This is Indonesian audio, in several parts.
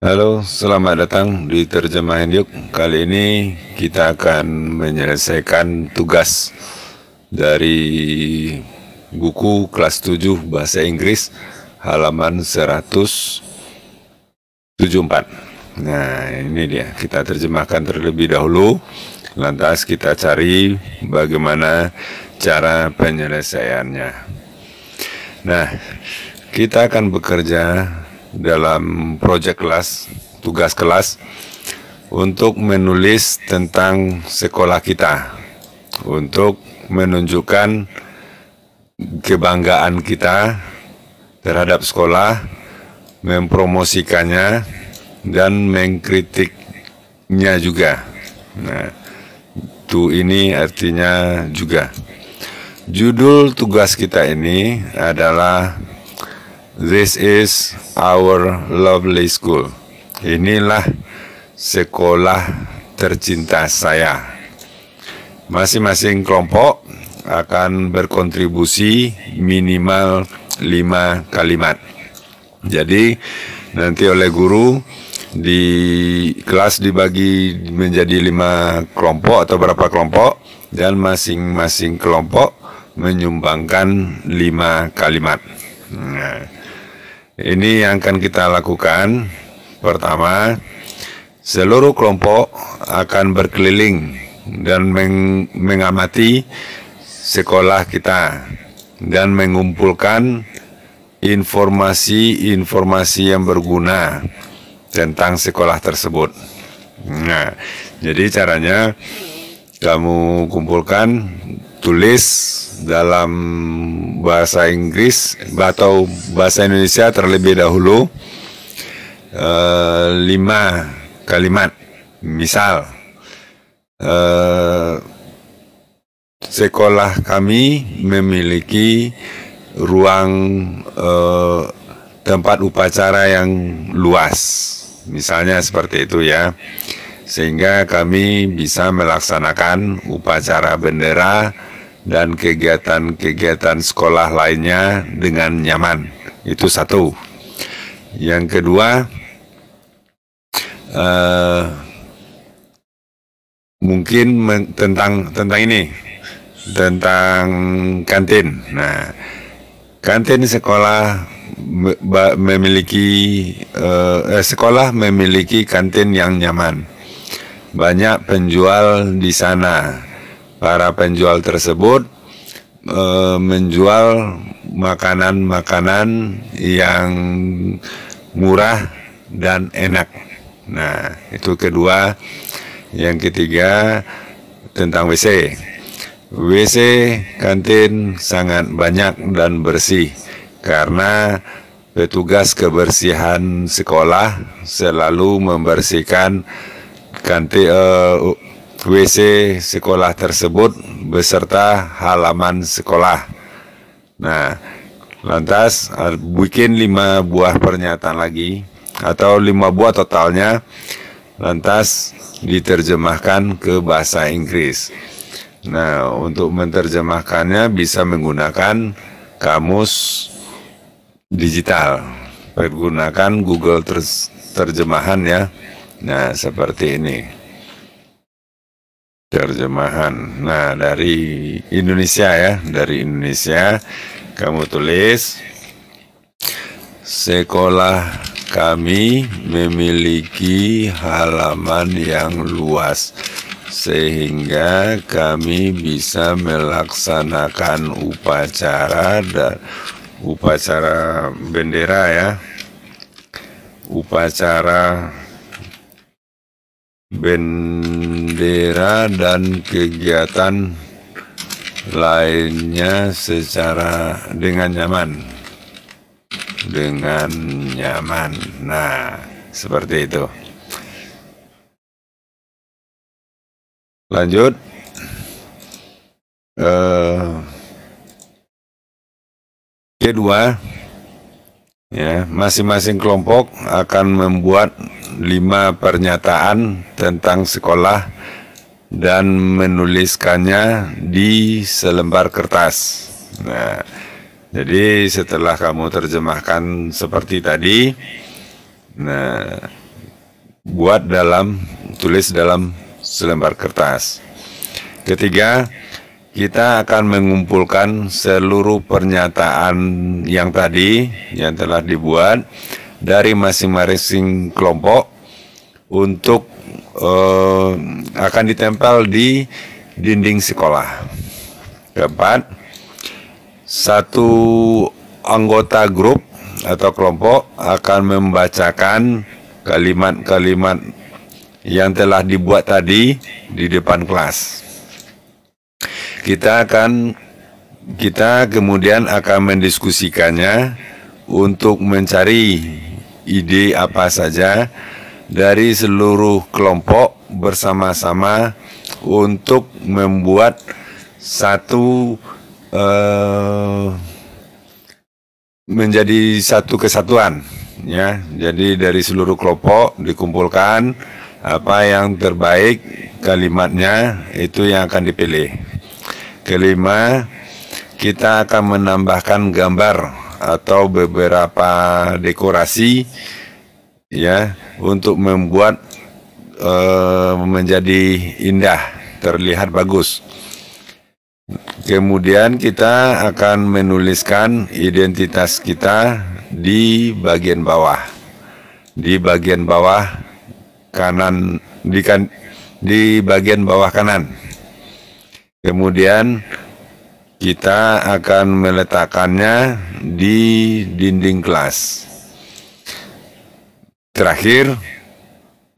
Halo, selamat datang di Terjemahan Yuk. Kali ini kita akan menyelesaikan tugas dari buku kelas 7 Bahasa Inggris halaman 174. Nah, ini dia. Kita terjemahkan terlebih dahulu. Lantas kita cari bagaimana cara penyelesaiannya. Nah, kita akan bekerja dalam proyek kelas, tugas kelas untuk menulis tentang sekolah kita, untuk menunjukkan kebanggaan kita terhadap sekolah, mempromosikannya dan mengkritiknya juga. Nah, itu ini artinya juga. Judul tugas kita ini adalah This is our lovely school. Inilah sekolah tercinta saya. Masing-masing kelompok akan berkontribusi minimal lima kalimat. Jadi nanti oleh guru di kelas dibagi menjadi lima kelompok atau berapa kelompok dan masing-masing kelompok menyumbangkan lima kalimat. Nah. Ini yang akan kita lakukan. Pertama, seluruh kelompok akan berkeliling dan meng mengamati sekolah kita dan mengumpulkan informasi-informasi yang berguna tentang sekolah tersebut. Nah, jadi caranya kamu kumpulkan tulis dalam bahasa Inggris atau bahasa Indonesia terlebih dahulu uh, lima kalimat misal uh, sekolah kami memiliki ruang uh, tempat upacara yang luas misalnya seperti itu ya sehingga kami bisa melaksanakan upacara bendera dan kegiatan-kegiatan sekolah lainnya dengan nyaman. Itu satu. Yang kedua, uh, mungkin tentang tentang ini tentang kantin. Nah, kantin sekolah memiliki eh, eh, sekolah memiliki kantin yang nyaman. Banyak penjual di sana para penjual tersebut e, menjual makanan-makanan yang murah dan enak. Nah, itu kedua. Yang ketiga tentang WC. WC kantin sangat banyak dan bersih karena petugas kebersihan sekolah selalu membersihkan kantin uh, eh, WC sekolah tersebut beserta halaman sekolah. Nah, lantas bikin lima buah pernyataan lagi atau lima buah totalnya lantas diterjemahkan ke bahasa Inggris. Nah, untuk menerjemahkannya bisa menggunakan kamus digital. Pergunakan Google terjemahan ya. Nah, seperti ini terjemahan. Nah, dari Indonesia ya, dari Indonesia kamu tulis sekolah kami memiliki halaman yang luas sehingga kami bisa melaksanakan upacara dan upacara bendera ya upacara ben bendera dan kegiatan lainnya secara dengan nyaman dengan nyaman nah seperti itu lanjut uh, eh, kedua ya masing-masing kelompok akan membuat lima pernyataan tentang sekolah dan menuliskannya di selembar kertas. Nah, jadi setelah kamu terjemahkan seperti tadi, nah buat dalam tulis dalam selembar kertas. Ketiga, kita akan mengumpulkan seluruh pernyataan yang tadi yang telah dibuat dari masing-masing kelompok untuk uh, akan ditempel di dinding sekolah. Keempat, satu anggota grup atau kelompok akan membacakan kalimat-kalimat yang telah dibuat tadi di depan kelas. Kita akan kita kemudian akan mendiskusikannya untuk mencari ide apa saja dari seluruh kelompok bersama-sama untuk membuat satu uh, menjadi satu kesatuan ya jadi dari seluruh kelompok dikumpulkan apa yang terbaik kalimatnya itu yang akan dipilih kelima kita akan menambahkan gambar atau beberapa dekorasi ya untuk membuat uh, menjadi indah, terlihat bagus. Kemudian kita akan menuliskan identitas kita di bagian bawah. Di bagian bawah kanan di kan, di bagian bawah kanan. Kemudian kita akan meletakkannya di dinding kelas. Terakhir,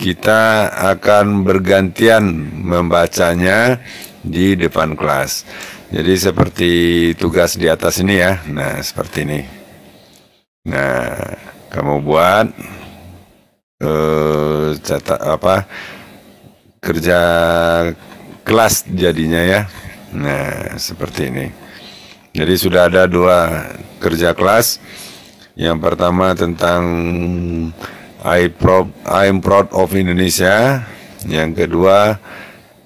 kita akan bergantian membacanya di depan kelas. Jadi seperti tugas di atas ini ya. Nah, seperti ini. Nah, kamu buat eh catat apa? kerja kelas jadinya ya. Nah, seperti ini. Jadi sudah ada dua kerja kelas. Yang pertama tentang I pro I'm proud of Indonesia. Yang kedua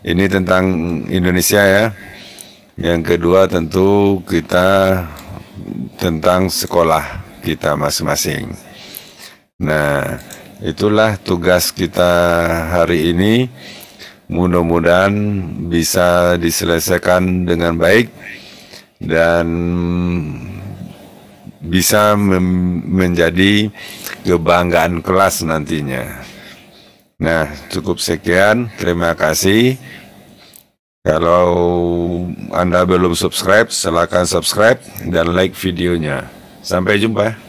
ini tentang Indonesia ya. Yang kedua tentu kita tentang sekolah kita masing-masing. Nah, itulah tugas kita hari ini. Mudah-mudahan bisa diselesaikan dengan baik dan bisa menjadi kebanggaan kelas nantinya. Nah, cukup sekian. Terima kasih. Kalau Anda belum subscribe, silakan subscribe dan like videonya. Sampai jumpa.